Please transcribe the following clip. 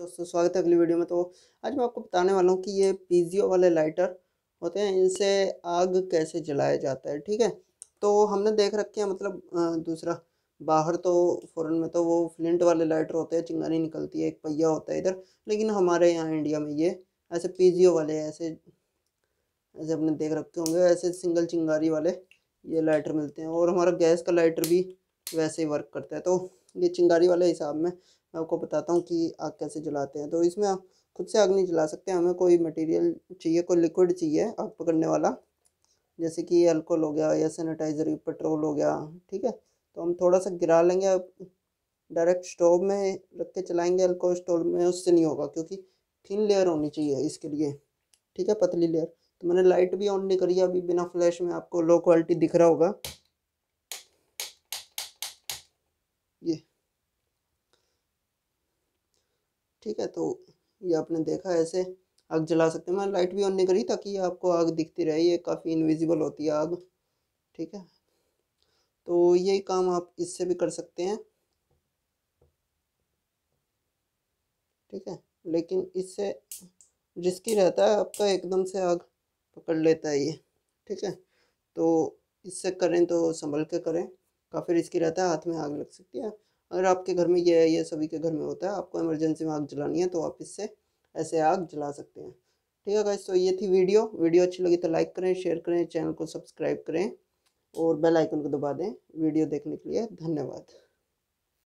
दोस्तों स्वागत है अगली वीडियो में तो आज मैं आपको बताने वाला हूँ कि ये पीजियो वाले लाइटर होते हैं इनसे आग कैसे जलाया जाता है ठीक है तो हमने देख रखे हैं मतलब दूसरा बाहर तो फ़ौरन में तो वो फ्लिंट वाले लाइटर होते हैं चिंगारी निकलती है एक पहिया होता है इधर लेकिन हमारे यहाँ इंडिया में ये ऐसे पी वाले ऐसे ऐसे अपने देख रखे होंगे ऐसे सिंगल चिंगारी वाले ये लाइटर मिलते हैं और हमारा गैस का लाइटर भी वैसे ही वर्क करता है तो ये चिंगारी वाले हिसाब में मैं आपको बताता हूँ कि आग कैसे जलाते हैं तो इसमें आप खुद से आग नहीं जला सकते हमें कोई मटेरियल चाहिए कोई लिक्विड चाहिए आग पकड़ने वाला जैसे कि अल्कोहल हो गया या सैनिटाइज़र पेट्रोल हो गया ठीक है तो हम थोड़ा सा गिरा लेंगे डायरेक्ट स्टोव में रख के चलाएँगे अल्कोहल स्टोव में उससे नहीं होगा क्योंकि थिन लेयर होनी चाहिए इसके लिए ठीक है पतली लेयर तो मैंने लाइट भी ऑन नहीं करी अभी बिना फ्लैश में आपको लो क्वालिटी दिख रहा होगा ये ठीक है तो ये आपने देखा ऐसे आग जला सकते हैं मैंने लाइट भी ऑन नहीं करी ताकि आपको आग दिखती रहे ये काफ़ी इनविजिबल होती है आग ठीक है तो ये काम आप इससे भी कर सकते हैं ठीक है लेकिन इससे रिस्की रहता है आपका एकदम से आग पकड़ लेता है ये ठीक है तो इससे करें तो संभल के करें काफ़ी रिस्की रहता है हाथ में आग लग सकती है अगर आपके घर में ये है ये सभी के घर में होता है आपको इमरजेंसी में आग जलानी है तो आप इससे ऐसे आग जला सकते हैं ठीक है गाइस तो ये थी वीडियो वीडियो अच्छी लगी तो लाइक करें शेयर करें चैनल को सब्सक्राइब करें और बेल आइकन को दबा दें वीडियो देखने के लिए धन्यवाद